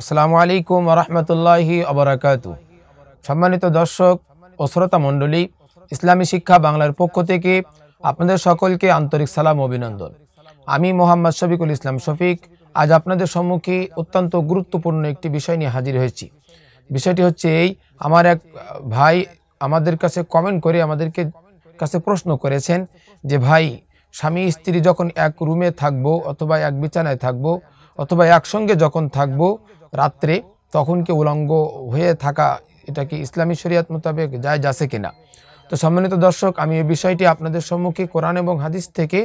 আসসালামু আলাইকুম রহমতুল্লাহি অবরাকাতু সম্মানিত দর্শক ও শ্রোতা মণ্ডলী ইসলামী শিক্ষা বাংলার পক্ষ থেকে আপনাদের সকলকে আন্তরিক সালাম অভিনন্দন আমি মোহাম্মদ শফিকুল ইসলাম শফিক আজ আপনাদের সম্মুখে অত্যন্ত গুরুত্বপূর্ণ একটি বিষয় নিয়ে হাজির হয়েছি বিষয়টি হচ্ছে এই আমার এক ভাই আমাদের কাছে কমেন্ট করে আমাদেরকে কাছে প্রশ্ন করেছেন যে ভাই স্বামী স্ত্রী যখন এক রুমে থাকবো অথবা এক বিছানায় থাকবো অথবা একসঙ্গে যখন থাকবো রাত্রে তখন কি উলঙ্গ হয়ে থাকা এটা কি ইসলামী শরিয়াত মোতাবেক যায় যাচ্ছে কিনা তো সম্মানিত দর্শক আমি এই বিষয়টি আপনাদের সম্মুখে কোরআন এবং হাদিস থেকে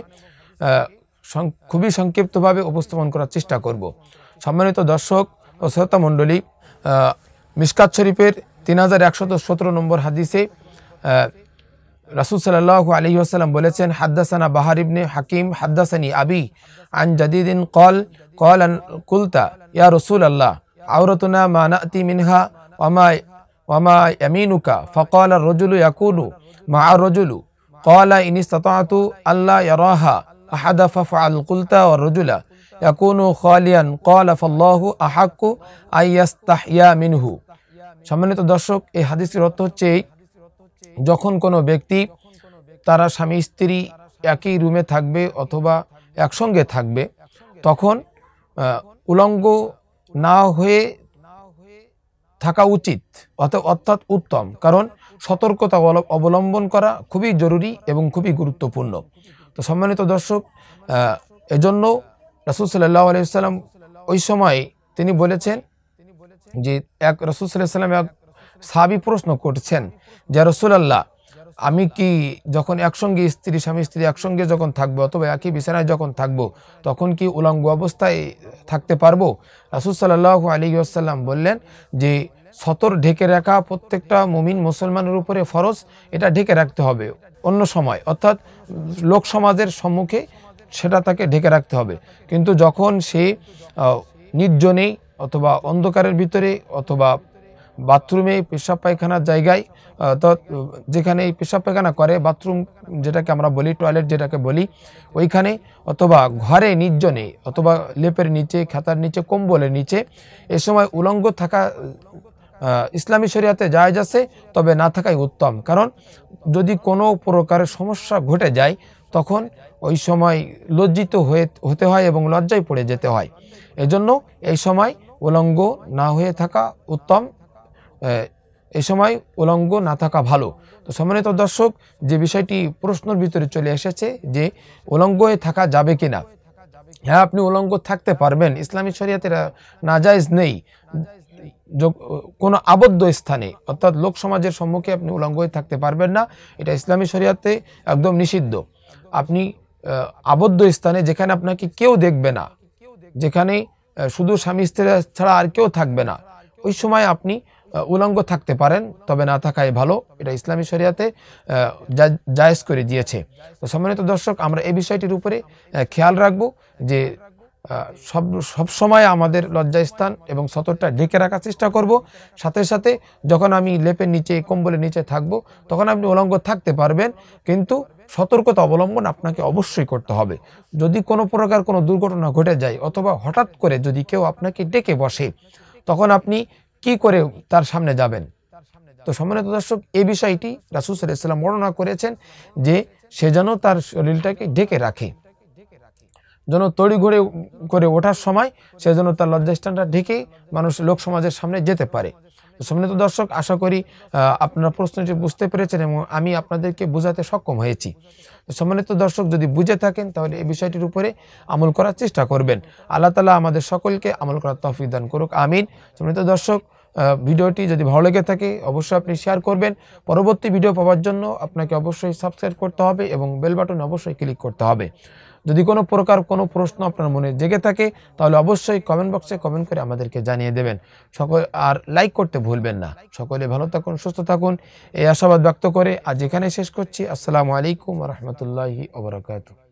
খুবই সংক্ষিপ্তভাবে উপস্থাপন করার চেষ্টা করব। সম্মানিত দর্শক ও শ্রোতা মণ্ডলী মিসকাত শরীফের তিন হাজার একশত সতেরো নম্বর হাদিসে رسول صلى الله عليه وسلم بولتين حدثنا بحر بن حكيم حدثني أبي عن جديد قال قال قلت يا رسول الله عورتنا ما نأتي منها وما وما يمينك فقال الرجل يقول مع الرجل قال إن استطعت ألا يراها أحد ففعل قلت والرجل يكون خاليا قال فالله أحق أن يستحيا منه সম্মানিত দর্শক اي حديث অর্থ হচ্ছে যখন কোনো ব্যক্তি তারা স্বামী স্ত্রী একই রুমে থাকবে অথবা একসঙ্গে থাকবে তখন উলঙ্গ না হয়ে থাকা উচিত অর্থাৎ উত্তম কারণ সতর্কতা অবলম্বন করা খুবই জরুরি এবং খুবই গুরুত্বপূর্ণ তো সম্মানিত দর্শক এজন্য রাসুল সাল্লাহ আলিয়াল্লাম ওই সময় তিনি বলেছেন যে এক রসুল সাল্লাহ সাল্লাম এক সাবি প্রশ্ন করছেন যে রসুলাল্লাহ আমি কি যখন একসঙ্গে স্ত্রী স্বামী স্ত্রী একসঙ্গে যখন থাকবো অথবা একই বিছানায় যখন থাকবো তখন কি উলঙ্গ অবস্থায় থাকতে পারবো রাসুল সাল্লাহ আলী আসাল্লাম বললেন যে সতর ঢেকে রাখা প্রত্যেকটা মুমিন মুসলমানের উপরে ফরজ এটা ঢেকে রাখতে হবে অন্য সময় অর্থাৎ লোক সমাজের সম্মুখে সেটা তাকে ঢেকে রাখতে হবে কিন্তু যখন সে নির্জনে অথবা অন্ধকারের ভিতরে অথবা বাথরুমে পেশাব পায়খানার জায়গায় যেখানে এই পেশাব পায়খানা করে বাথরুম যেটাকে আমরা বলি টয়লেট যেটাকে বলি ওইখানে অথবা ঘরে নির্জনে অথবা লেপের নিচে খাতার নিচে কম্বলের নিচে এ সময় উলঙ্গ থাকা ইসলামী শরিয়াতে যায় আছে তবে না থাকাই উত্তম কারণ যদি কোনো প্রকারের সমস্যা ঘটে যায় তখন ওই সময় লজ্জিত হয়ে হতে হয় এবং লজ্জায় পড়ে যেতে হয় এজন্য এই সময় উলঙ্গ না হয়ে থাকা উত্তম এই সময় উলঙ্গ না থাকা ভালো তো সম্মানিত দর্শক যে বিষয়টি প্রশ্নর ভিতরে চলে এসেছে যে উলঙ্গ থাকা যাবে কি না হ্যাঁ আপনি উলঙ্গ থাকতে পারবেন ইসলামী শরিয়াতে নাজাইজ নেই কোনো আবদ্ধ স্থানে অর্থাৎ লোক সমাজের সম্মুখে আপনি উলঙ্গ থাকতে পারবেন না এটা ইসলামী শরিয়াতে একদম নিষিদ্ধ আপনি আবদ্ধ স্থানে যেখানে আপনাকে কেউ দেখবে না যেখানে শুধু স্বামী স্ত্রী ছাড়া আর কেউ থাকবে না ওই সময় আপনি উলঙ্গ থাকতে পারেন তবে না থাকাই ভালো এটা ইসলামী শরিয়াতে জায়েজ করে দিয়েছে তো সম্মানিত দর্শক আমরা এই বিষয়টির উপরে খেয়াল রাখব যে সব সবসময় আমাদের লজ্জাস্থান এবং সতরটা ঢেকে রাখার চেষ্টা করব সাথে সাথে যখন আমি লেপের নিচে কম্বলের নিচে থাকব তখন আপনি উলঙ্গ থাকতে পারবেন কিন্তু সতর্কতা অবলম্বন আপনাকে অবশ্যই করতে হবে যদি কোনো প্রকার কোনো দুর্ঘটনা ঘটে যায় অথবা হঠাৎ করে যদি কেউ আপনাকে ডেকে বসে তখন আপনি কি করে তার সামনে যাবেন তো সম্মানিত দর্শক এই বিষয়টি রাসুল সাল্লাম বর্ণনা করেছেন যে সে যেন তার শরীরটাকে ঢেকে রাখে যেন তড়ি ঘুরে করে ওঠার সময় সে যেন তার লজ্জাস্থানটা ঢেকে মানুষ লোক সমাজের সামনে যেতে পারে সম্মানিত দর্শক আশা করি আপনারা প্রশ্নটি বুঝতে পেরেছেন এবং আমি আপনাদেরকে বোঝাতে সক্ষম হয়েছি সম্মানিত দর্শক যদি বুঝে থাকেন তাহলে এই বিষয়টির উপরে আমল করার চেষ্টা করবেন আল্লাহ তালা আমাদের সকলকে আমল করার তফিদান করুক আমিন সম্মানিত দর্শক ভিডিওটি যদি ভালো লেগে থাকে অবশ্যই আপনি শেয়ার করবেন পরবর্তী ভিডিও পাওয়ার জন্য আপনাকে অবশ্যই সাবস্ক্রাইব করতে হবে এবং বেল বাটনে অবশ্যই ক্লিক করতে হবে যদি কোনো প্রকার কোনো প্রশ্ন আপনার মনে জেগে থাকে তাহলে অবশ্যই কমেন্ট বক্সে কমেন্ট করে আমাদেরকে জানিয়ে দেবেন সকল আর লাইক করতে ভুলবেন না সকলে ভালো থাকুন সুস্থ থাকুন এই আশাবাদ ব্যক্ত করে আজ এখানে শেষ করছি আসসালামু আলাইকুম রহমতুল্লাহি ওবরাকাতু